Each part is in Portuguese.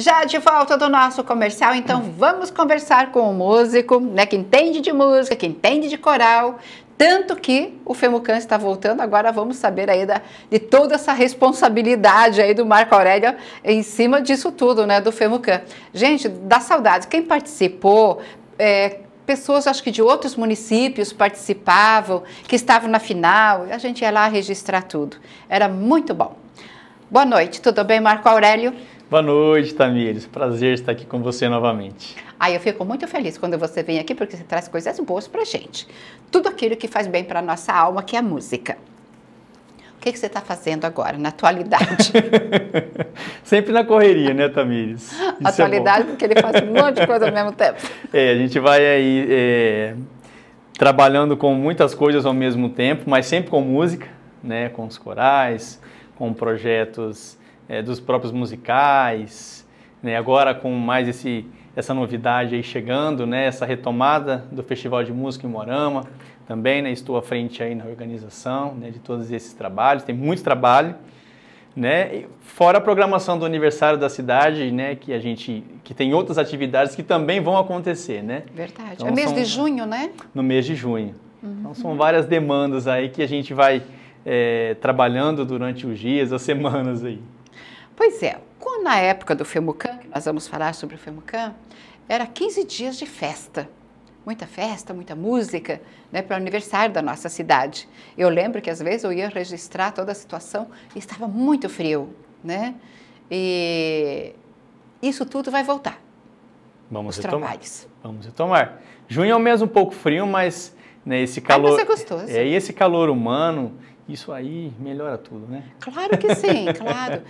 Já de volta do nosso comercial, então vamos conversar com o um músico, né, que entende de música, que entende de coral, tanto que o Femucan está voltando, agora vamos saber aí da, de toda essa responsabilidade aí do Marco Aurélio em cima disso tudo, né, do Femucan. Gente, dá saudade, quem participou, é, pessoas, acho que de outros municípios participavam, que estavam na final, a gente ia lá registrar tudo. Era muito bom. Boa noite, tudo bem, Marco Aurélio? Boa noite, Tamires. Prazer estar aqui com você novamente. Aí ah, eu fico muito feliz quando você vem aqui porque você traz coisas boas pra gente. Tudo aquilo que faz bem pra nossa alma, que é a música. O que, que você está fazendo agora, na atualidade? Sempre na correria, né, Tamires? É atualidade, é porque ele faz um monte de coisa ao mesmo tempo. É, a gente vai aí é, trabalhando com muitas coisas ao mesmo tempo, mas sempre com música, né, com os corais, com projetos é, dos próprios musicais, né? agora com mais esse, essa novidade aí chegando, né? essa retomada do Festival de Música em Morama, também né? estou à frente aí na organização né? de todos esses trabalhos, tem muito trabalho, né? Fora a programação do aniversário da cidade, né? Que a gente, que tem outras atividades que também vão acontecer, né? Verdade. Então, é mês são, de junho, né? No mês de junho. Uhum. Então são várias demandas aí que a gente vai é, trabalhando durante os dias, as semanas aí. Pois é, quando na época do FEMUCAM, que nós vamos falar sobre o FEMUCAM, era 15 dias de festa. Muita festa, muita música, né, para o aniversário da nossa cidade. Eu lembro que às vezes eu ia registrar toda a situação e estava muito frio, né? E isso tudo vai voltar. Vamos Os retomar. Trabalhos. Vamos retomar. Junho é um mês um pouco frio, mas né, esse ah, calor. Mas é gostoso. É, e esse calor humano, isso aí melhora tudo, né? Claro que sim, claro.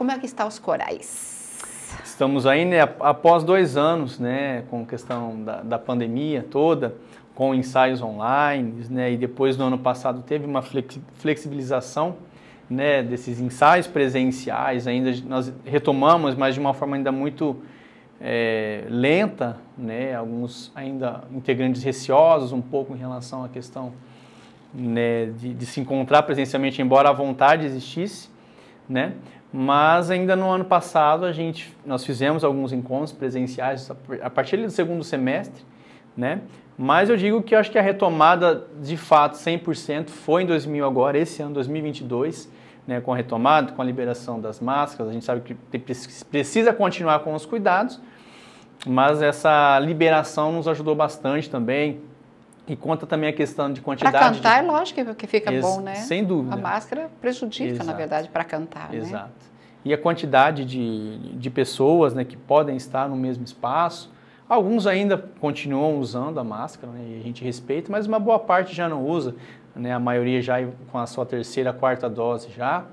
Como é que está os corais? Estamos aí, né, após dois anos, né, com questão da, da pandemia toda, com ensaios online, né, e depois no ano passado teve uma flexibilização, né, desses ensaios presenciais, ainda nós retomamos, mas de uma forma ainda muito é, lenta, né, alguns ainda integrantes receosos um pouco em relação à questão né, de, de, se encontrar presencialmente, embora a vontade existisse, né, mas ainda no ano passado a gente, nós fizemos alguns encontros presenciais a partir do segundo semestre, né? Mas eu digo que eu acho que a retomada de fato 100% foi em 2000 agora, esse ano 2022, né, com a retomada, com a liberação das máscaras, a gente sabe que precisa continuar com os cuidados, mas essa liberação nos ajudou bastante também, e conta também a questão de quantidade. Para cantar de... é lógico que fica Ex bom, né? Sem dúvida. A máscara prejudica, Exato. na verdade, para cantar. Né? Exato. Né? E a quantidade de, de pessoas né, que podem estar no mesmo espaço. Alguns ainda continuam usando a máscara, né, e a gente respeita, mas uma boa parte já não usa. Né, a maioria já com a sua terceira, quarta dose já.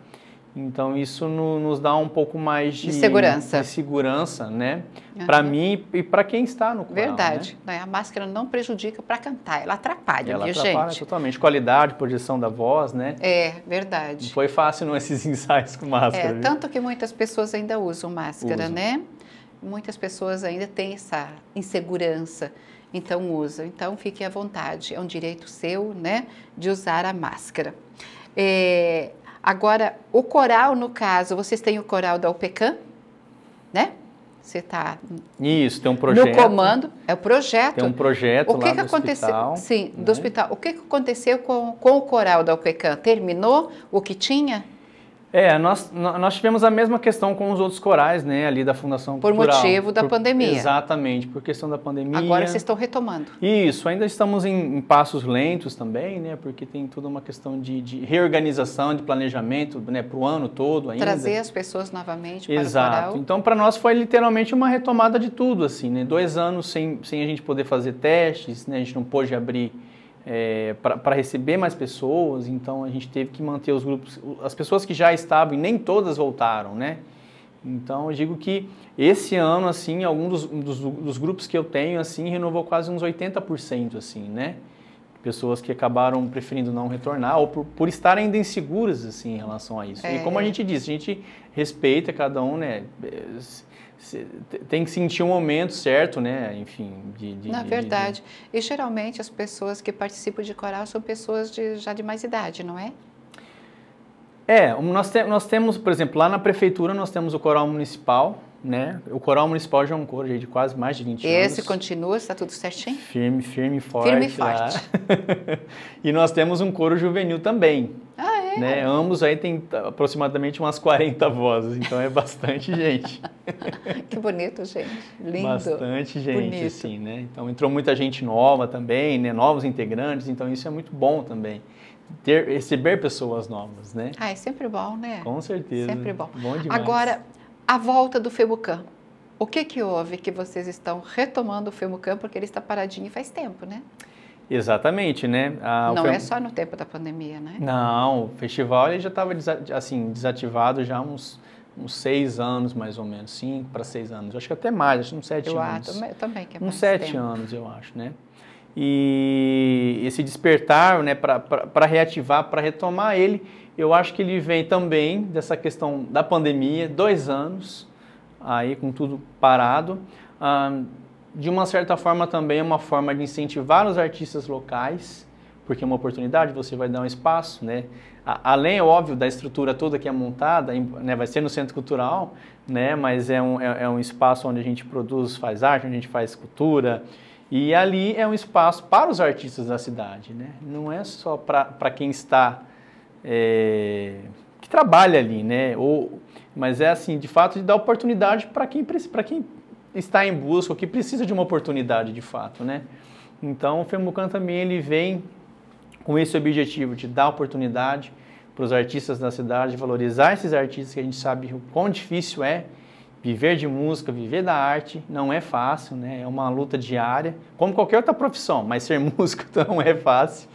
Então isso no, nos dá um pouco mais de, de segurança, de segurança, né? Uhum. Para mim e para quem está no coral. Verdade. Né? né? A máscara não prejudica para cantar, ela atrapalha, ela viu, atrapalha gente? totalmente. Qualidade, projeção da voz, né? É verdade. Não foi fácil não esses ensaios com máscara. É viu? tanto que muitas pessoas ainda usam máscara, né? Muitas pessoas ainda têm essa insegurança. Então usa. Então fique à vontade. É um direito seu, né, de usar a máscara. É, Agora, o coral, no caso, vocês têm o coral da UPECAM, né? Você está. Isso, tem um projeto. No comando, é o projeto. Tem um projeto o que lá que aconteceu, hospital, Sim, né? do hospital. O que, que aconteceu com, com o coral da UPECAM? Terminou o que tinha? É, nós, nós tivemos a mesma questão com os outros corais, né, ali da Fundação Por Cultural. motivo da por, pandemia. Exatamente, por questão da pandemia. Agora vocês estão retomando. Isso, ainda estamos em, em, passos lentos também, né, porque tem toda uma questão de, de reorganização, de planejamento, né, para o ano todo ainda. Trazer as pessoas novamente para Exato. o coral. Então, para nós foi literalmente uma retomada de tudo, assim, né, dois anos sem, sem a gente poder fazer testes, né, a gente não pôde abrir é, para receber mais pessoas, então a gente teve que manter os grupos. As pessoas que já estavam e nem todas voltaram, né? Então eu digo que esse ano, assim, alguns dos, dos, dos grupos que eu tenho, assim, renovou quase uns 80%, assim, né? Pessoas que acabaram preferindo não retornar ou por, por estarem ainda inseguras, assim, em relação a isso. É. E como a é. gente disse, a gente respeita cada um, né? tem que sentir o um momento certo, né? Enfim, de, de na verdade. de... E geralmente as pessoas que participam de coral são pessoas de, já de mais idade, não é? É, nós, te, nós temos, por exemplo, lá na prefeitura nós temos o coral municipal, né? O coral municipal já é um coro de quase mais de 20 Esse anos. Esse continua, está tudo certinho? Firme, firme e forte. Firme e forte. e nós temos um coro juvenil também, né? Ambos aí tem aproximadamente umas 40 vozes, então é bastante gente. que bonito, gente. Lindo. Bastante gente, bonito. assim, né? Então entrou muita gente nova também, né? Novos integrantes, então isso é muito bom também. Ter, receber pessoas novas, né? Ah, é sempre bom, né? Com certeza. Sempre bom. bom demais. Agora, a volta do Femucan. O que que houve que vocês estão retomando o Femucan, porque ele está paradinho faz tempo, né? Exatamente, né? Ah, não é só no tempo da pandemia, né? Não, o festival ele já estava assim, desativado já há uns, uns seis anos, mais ou menos, cinco para seis anos. Eu acho que até mais, acho que uns sete eu anos. Acho, também que é Uns sete tempo. anos, eu acho, né? E esse despertar né, para reativar, para retomar ele, eu acho que ele vem também dessa questão da pandemia, dois anos, aí com tudo parado. Ah, de uma certa forma também é uma forma de incentivar os artistas locais, porque é uma oportunidade, você vai dar um espaço, né? Além, é óbvio, da estrutura toda que é montada, né? vai ser no centro cultural, né? Mas é um, é, é um espaço onde a gente produz, faz arte, onde a gente faz cultura, e ali é um espaço para os artistas da cidade, né? Não é só para quem está... É, que trabalha ali, né? Ou, mas é assim, de fato, de dar oportunidade para quem, pra quem está em busca, que precisa de uma oportunidade de fato, né? Então, o Femucan também ele vem com esse objetivo de dar oportunidade para os artistas da cidade, valorizar esses artistas que a gente sabe o quão difícil é viver de música, viver da arte, não é fácil, né? É uma luta diária, como qualquer outra profissão, mas ser músico não é fácil,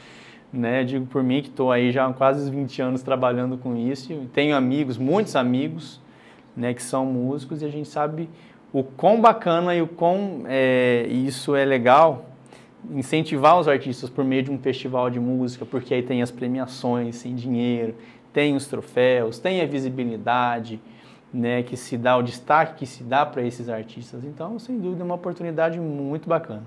né? digo por mim que estou aí já há quase 20 anos trabalhando com isso, tenho amigos, muitos amigos, né, que são músicos e a gente sabe o quão bacana e o quão é, isso é legal incentivar os artistas por meio de um festival de música, porque aí tem as premiações sem dinheiro, tem os troféus, tem a visibilidade, né, que se dá o destaque que se dá para esses artistas. Então, sem dúvida, é uma oportunidade muito bacana.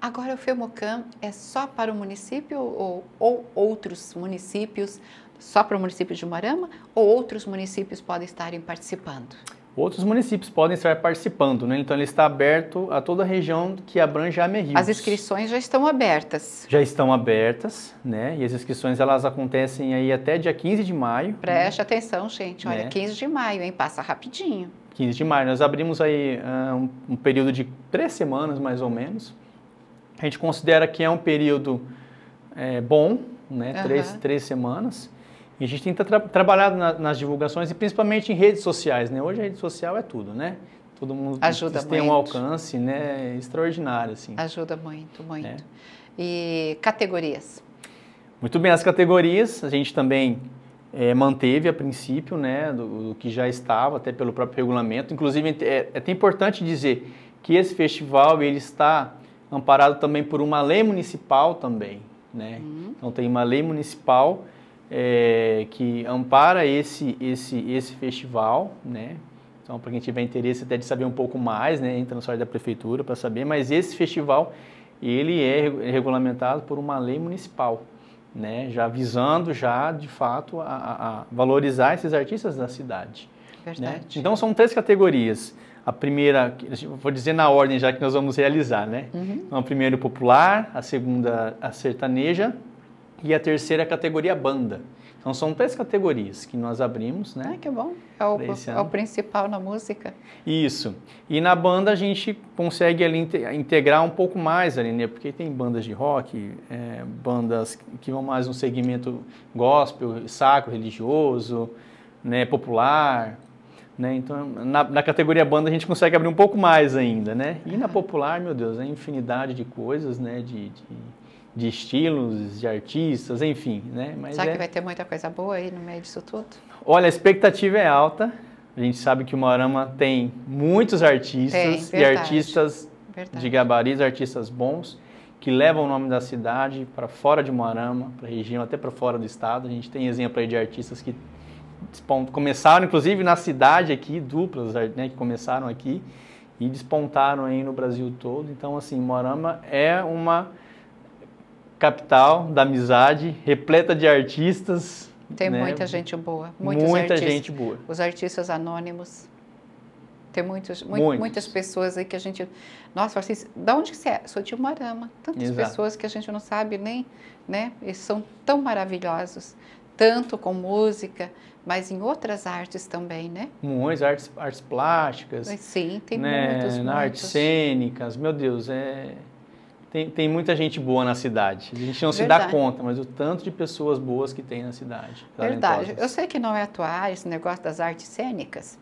Agora, o FEMOCAM é só para o município ou, ou outros municípios, só para o município de Umarama, ou outros municípios podem estarem participando? Outros municípios podem estar participando, né? então ele está aberto a toda a região que abrange a Amerius. As inscrições já estão abertas. Já estão abertas, né? E as inscrições elas acontecem aí até dia 15 de maio. Né? Preste né? atenção, gente. Olha, né? 15 de maio, hein? Passa rapidinho. 15 de maio. Nós abrimos aí ah, um, um período de três semanas, mais ou menos. A gente considera que é um período é, bom, né? Uhum. Três, três semanas. E a gente tem tra trabalhado na, nas divulgações e principalmente em redes sociais, né? Hoje a rede social é tudo, né? Todo mundo Ajuda tem muito. um alcance né, extraordinário, assim. Ajuda muito, muito. É. E categorias? Muito bem, as categorias a gente também é, manteve a princípio, né, do, do, que já estava, até pelo próprio regulamento. Inclusive, é, é até importante dizer que esse festival ele está amparado também por uma lei municipal também, né? Uhum. Então tem uma lei municipal é, que ampara esse, esse, esse festival, né? Então, para quem tiver interesse até de saber um pouco mais, né, entra no site da prefeitura para saber, mas esse festival, ele é regulamentado por uma lei municipal, né, já visando já, de fato, a, a valorizar esses artistas da cidade. Né? Então, são três categorias. A primeira, vou dizer na ordem já que nós vamos realizar, né? Uhum. Então, a primeira popular, a segunda a sertaneja e a terceira é a categoria banda. Então são três categorias que nós abrimos, né? Ah, que bom. É o, é o, principal na música. Isso. E na banda a gente consegue ali integrar um pouco mais ali, né? Porque tem bandas de rock, é, bandas que vão mais no segmento gospel, saco religioso, né? Popular. Né? Então, na, na, categoria banda a gente consegue abrir um pouco mais ainda, né? E na ah. popular, meu Deus, é infinidade de coisas, né? de, de de estilos, de artistas, enfim, né? Mas Será é... que vai ter muita coisa boa aí no meio disso tudo? Olha, a expectativa é alta. A gente sabe que o Morama tem muitos artistas tem, e artistas verdade. de gabarito, artistas bons que levam o nome da cidade para fora de Moarama, para a região, até para fora do estado. A gente tem exemplo aí de artistas que começaram, inclusive, na cidade aqui, duplas, né, que começaram aqui e despontaram aí no Brasil todo. Então, assim, Moarama é uma capital da amizade, repleta de artistas. Tem né? muita gente boa. Muitos muita artistas, gente boa. Os artistas anônimos. Tem muitos, muitos, muitas pessoas aí que a gente. Nossa, assim, da onde que você é? Sou de Umarama. Tantas Exato. pessoas que a gente não sabe nem, né? Eles são tão maravilhosos, tanto com música, mas em outras artes também, né? Muitas artes, artes plásticas. Sim, tem né? muitos, Na muitos. artes cênicas, meu Deus, é. Tem, tem muita gente boa na cidade. A gente não Verdade. se dá conta, mas o tanto de pessoas boas que tem na cidade. Verdade. Eu sei que não é atuar esse negócio das artes cênicas,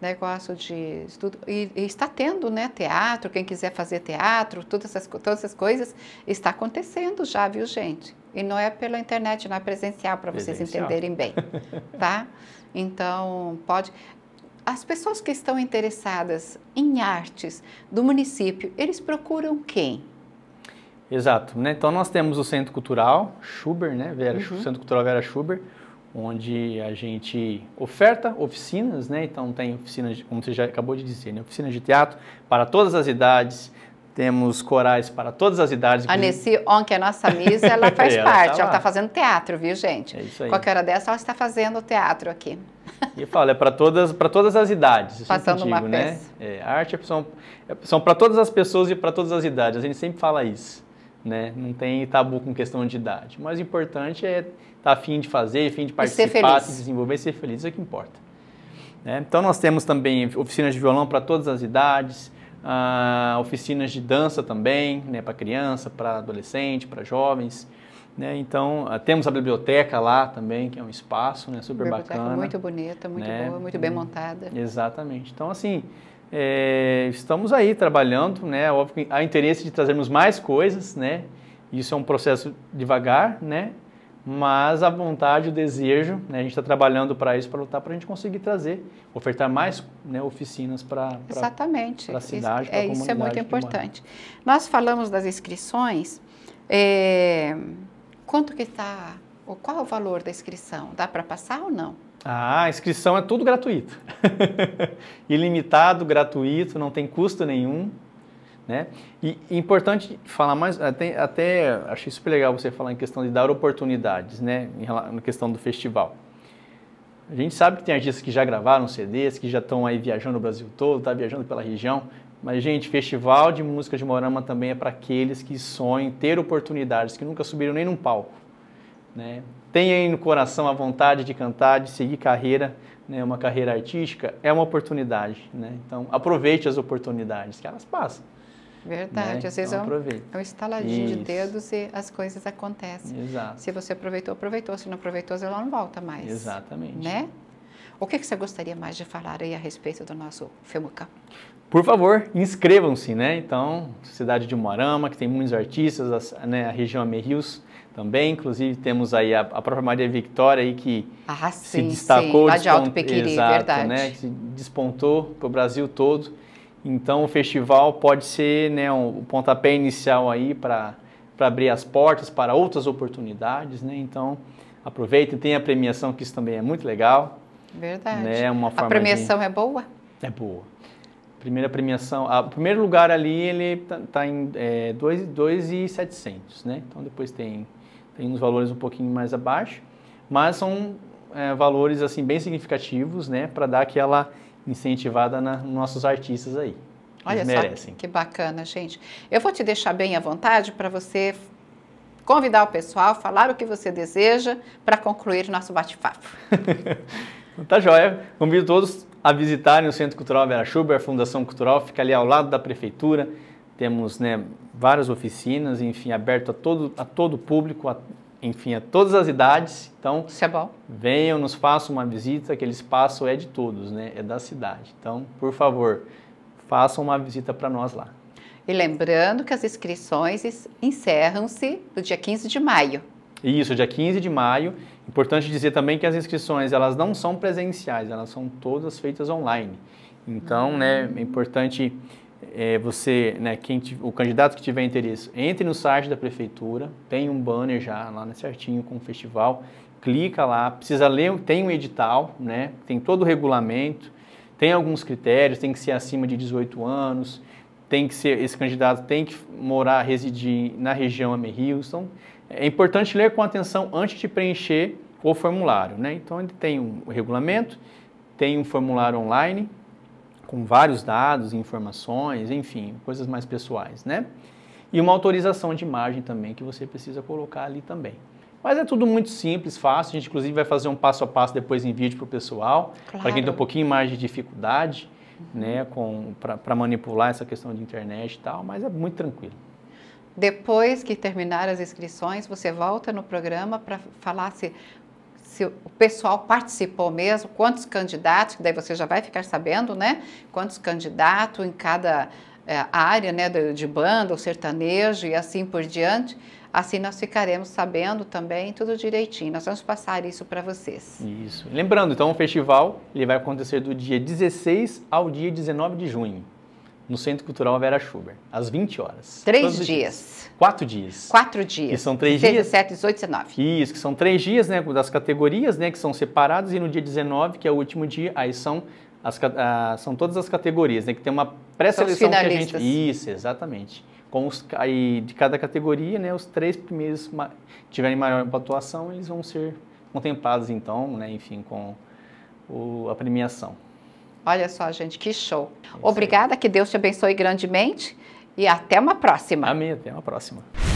negócio de estudo. E, e, está tendo, né? Teatro, quem quiser fazer teatro, todas essas, todas essas coisas, está acontecendo já, viu, gente? E não é pela internet, não é presencial, para vocês entenderem bem, tá? Então, pode. As pessoas que estão interessadas em artes do município, eles procuram quem? Exato. Né? Então nós temos o Centro Cultural Schubert, né? Vera, uhum. Centro Cultural Vera Schubert, onde a gente oferta oficinas, né? Então tem oficinas, como você já acabou de dizer, né? oficinas de teatro para todas as idades. Temos corais para todas as idades. A Nessi On, que é nossa missa, ela faz ela tá parte. Tá ela está fazendo teatro, viu, gente? É isso aí. Qualquer hora dessa, ela está fazendo teatro aqui. E eu falo, é para todas, para todas as idades. É Passando digo, uma né? É, a arte é, são, é, são para todas as pessoas e para todas as idades. A gente sempre fala isso né? Não tem tabu com questão de idade. Mas o importante é estar tá afim de fazer, afim de participar, se desenvolver, ser feliz, isso é que importa. Né? Então nós temos também oficinas de violão para todas as idades, uh, oficinas de dança também, né? Para criança, para adolescente, para jovens. Né? Então, ah, temos a biblioteca lá também, que é um espaço né? super biblioteca bacana. Muito bonita, muito né? boa, muito bem hum, montada. Exatamente. Então, assim, é, estamos aí trabalhando, né? Óbvio que há interesse de trazermos mais coisas, né? Isso é um processo devagar, né? Mas a vontade, o desejo, né? a gente está trabalhando para isso, para lutar para a gente conseguir trazer, ofertar mais né, oficinas para Exatamente. cidade, para a é, comunidade. Isso é muito importante. Nós falamos das inscrições, é, quanto que está, qual é o valor da inscrição? Dá para passar ou não? Ah, a inscrição é tudo gratuito. Ilimitado, gratuito, não tem custo nenhum. Né? E, importante falar mais, até, até, achei super legal você falar em questão de dar oportunidades, né? Em relação, na questão do festival. A gente sabe que tem artistas que já gravaram CDs, que já estão aí viajando o Brasil todo, tá viajando pela região. Mas, gente, festival de música de Morama também é para aqueles que sonham ter oportunidades, que nunca subiram nem num palco. Né? tenha aí no coração a vontade de cantar, de seguir carreira, né, uma carreira artística, é uma oportunidade. Né? Então, aproveite as oportunidades que elas passam. Verdade, né? às vezes então, é um é estaladinho Isso. de dedos e as coisas acontecem. Exato. Se você aproveitou, aproveitou. Se não aproveitou, você não volta mais. Exatamente. Né? O que, é que você gostaria mais de falar aí a respeito do nosso FEMUCAM? Por favor, inscrevam-se, né? Então, Sociedade de Moarama, que tem muitos artistas, a, né, a região Amerios também, inclusive temos aí a, a própria Maria Victoria aí que ah, sim, se destacou, sim. Lá de Alto Pequiri, exato, verdade. né? Que se despontou para o Brasil todo. Então, o festival pode ser né, um, o pontapé inicial aí para abrir as portas para outras oportunidades, né? Então, aproveitem, tem a premiação, que isso também é muito legal. Verdade. Né? Uma forma a premiação de... é boa? É boa. Primeira premiação, o primeiro lugar ali ele está tá em é, 2,700, né? Então depois tem tem uns valores um pouquinho mais abaixo, mas são é, valores assim bem significativos, né, para dar aquela incentivada na, nos nossos artistas aí. Olha Eles só merecem. que bacana, gente. Eu vou te deixar bem à vontade para você convidar o pessoal, falar o que você deseja para concluir nosso bate-papo. Tá joia. Convido todos a visitarem o Centro Cultural Vera Schubert, a Fundação Cultural, fica ali ao lado da prefeitura. Temos né, várias oficinas, enfim, aberto a todo, a todo público, a, enfim, a todas as idades. Então, Isso é bom. venham, nos façam uma visita, aquele espaço é de todos, né? É da cidade. Então, por favor, façam uma visita para nós lá. E lembrando que as inscrições encerram-se no dia 15 de maio. Isso, dia 15 de maio. Importante dizer também que as inscrições elas não são presenciais, elas são todas feitas online. Então, né, é importante é, você, né, quem, o candidato que tiver interesse, entre no site da prefeitura, tem um banner já lá né, certinho com o festival, clica lá, precisa ler, tem um edital, né, tem todo o regulamento, tem alguns critérios, tem que ser acima de 18 anos, tem que ser esse candidato tem que morar, residir na região Amerrios, então é importante ler com atenção antes de preencher o formulário. Né? Então, ele tem um regulamento, tem um formulário online com vários dados, informações, enfim, coisas mais pessoais, né? E uma autorização de imagem também que você precisa colocar ali também. Mas é tudo muito simples, fácil. A gente, inclusive, vai fazer um passo a passo depois em vídeo para o pessoal, claro. para quem tem um pouquinho mais de dificuldade, uhum. né, para manipular essa questão de internet e tal, mas é muito tranquilo. Depois que terminar as inscrições, você volta no programa para falar se, se o pessoal participou mesmo, quantos candidatos, que daí você já vai ficar sabendo, né? Quantos candidatos em cada é, área, né? De, de banda, ou sertanejo e assim por diante. Assim nós ficaremos sabendo também tudo direitinho. Nós vamos passar isso para vocês. Isso. Lembrando, então, o festival ele vai acontecer do dia 16 ao dia 19 de junho no Centro Cultural Vera Schubert, às 20 horas. Três dias. dias. Quatro dias. Quatro dias. Que são três 6, dias. 17, 18, 19. Isso, que são três dias, né, das categorias, né, que são separados e no dia 19, que é o último dia, aí são as, são todas as categorias, né, que tem uma pré-seleção que a gente Isso, exatamente. Com os aí de cada categoria, né, os três primeiros que tiverem maior pontuação, eles vão ser contemplados então, né, enfim, com o, a premiação. Olha só, gente, que show. Obrigada, que Deus te abençoe grandemente e até uma próxima. Amém, até uma próxima.